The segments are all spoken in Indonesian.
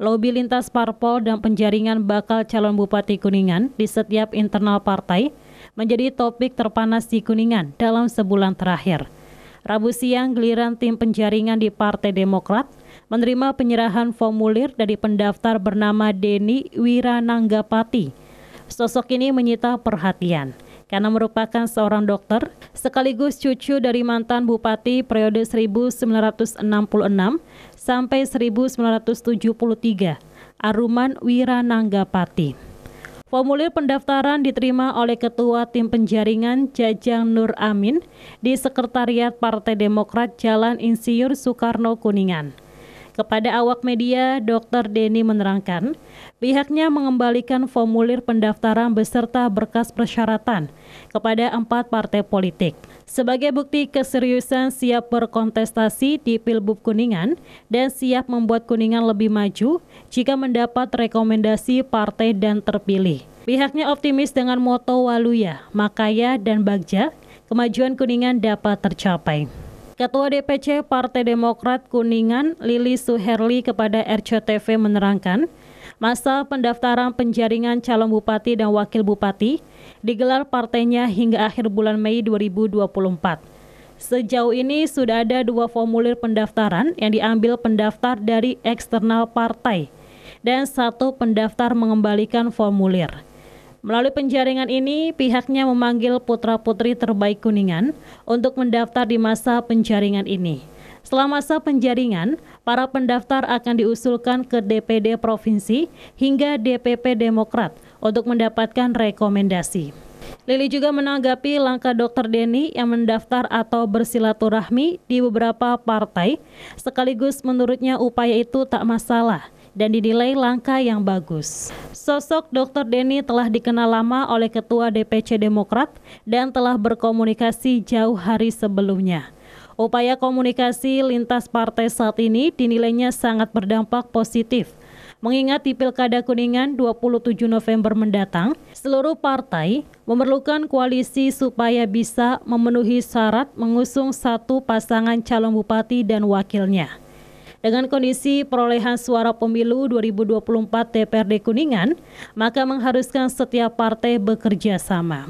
Lobi lintas parpol dan penjaringan bakal calon Bupati Kuningan di setiap internal partai menjadi topik terpanas di Kuningan dalam sebulan terakhir. Rabu siang, geliran tim penjaringan di Partai Demokrat menerima penyerahan formulir dari pendaftar bernama Deni Wirananggapati. Sosok ini menyita perhatian karena merupakan seorang dokter sekaligus cucu dari mantan bupati periode 1966 sampai 1973 Aruman Wirananggapati. Formulir pendaftaran diterima oleh Ketua Tim Penjaringan Jajang Nur Amin di Sekretariat Partai Demokrat Jalan Insinyur Soekarno Kuningan. Kepada awak media, Dr. Denny menerangkan, pihaknya mengembalikan formulir pendaftaran beserta berkas persyaratan kepada empat partai politik. Sebagai bukti keseriusan siap berkontestasi di Pilbub Kuningan dan siap membuat Kuningan lebih maju jika mendapat rekomendasi partai dan terpilih. Pihaknya optimis dengan moto Waluya, Makaya, dan Bagja, kemajuan Kuningan dapat tercapai. Ketua DPC Partai Demokrat Kuningan Lili Suherli kepada RCTV menerangkan, masa pendaftaran penjaringan calon bupati dan wakil bupati digelar partainya hingga akhir bulan Mei 2024. Sejauh ini sudah ada dua formulir pendaftaran yang diambil pendaftar dari eksternal partai dan satu pendaftar mengembalikan formulir. Melalui penjaringan ini, pihaknya memanggil putra-putri terbaik Kuningan untuk mendaftar di masa penjaringan ini. Setelah masa penjaringan, para pendaftar akan diusulkan ke DPD Provinsi hingga DPP Demokrat untuk mendapatkan rekomendasi. Lili juga menanggapi langkah Dr. Denny yang mendaftar atau bersilaturahmi di beberapa partai, sekaligus menurutnya upaya itu tak masalah – dan dinilai langkah yang bagus. Sosok Dr. Denny telah dikenal lama oleh Ketua DPC Demokrat dan telah berkomunikasi jauh hari sebelumnya. Upaya komunikasi lintas partai saat ini dinilainya sangat berdampak positif mengingat di Pilkada Kuningan 27 November mendatang, seluruh partai memerlukan koalisi supaya bisa memenuhi syarat mengusung satu pasangan calon bupati dan wakilnya. Dengan kondisi perolehan suara pemilu 2024 DPRD Kuningan, maka mengharuskan setiap partai bekerja sama.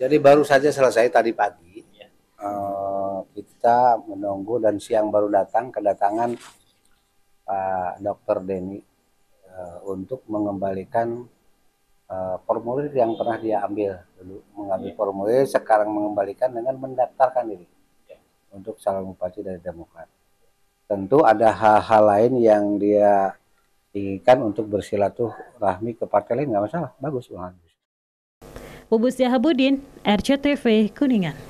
Jadi baru saja selesai tadi pagi, ya. kita menunggu dan siang baru datang kedatangan Pak Dr. Denny eh, untuk mengembalikan eh, formulir yang pernah dia ambil dulu mengambil iya. formulir sekarang mengembalikan dengan mendaftarkan diri untuk calon bupati dari Demokrat. Tentu ada hal-hal lain yang dia inginkan untuk bersilaturahmi ke partai lain nggak masalah, bagus banget. Bubus Yahabudin, RCTV Kuningan.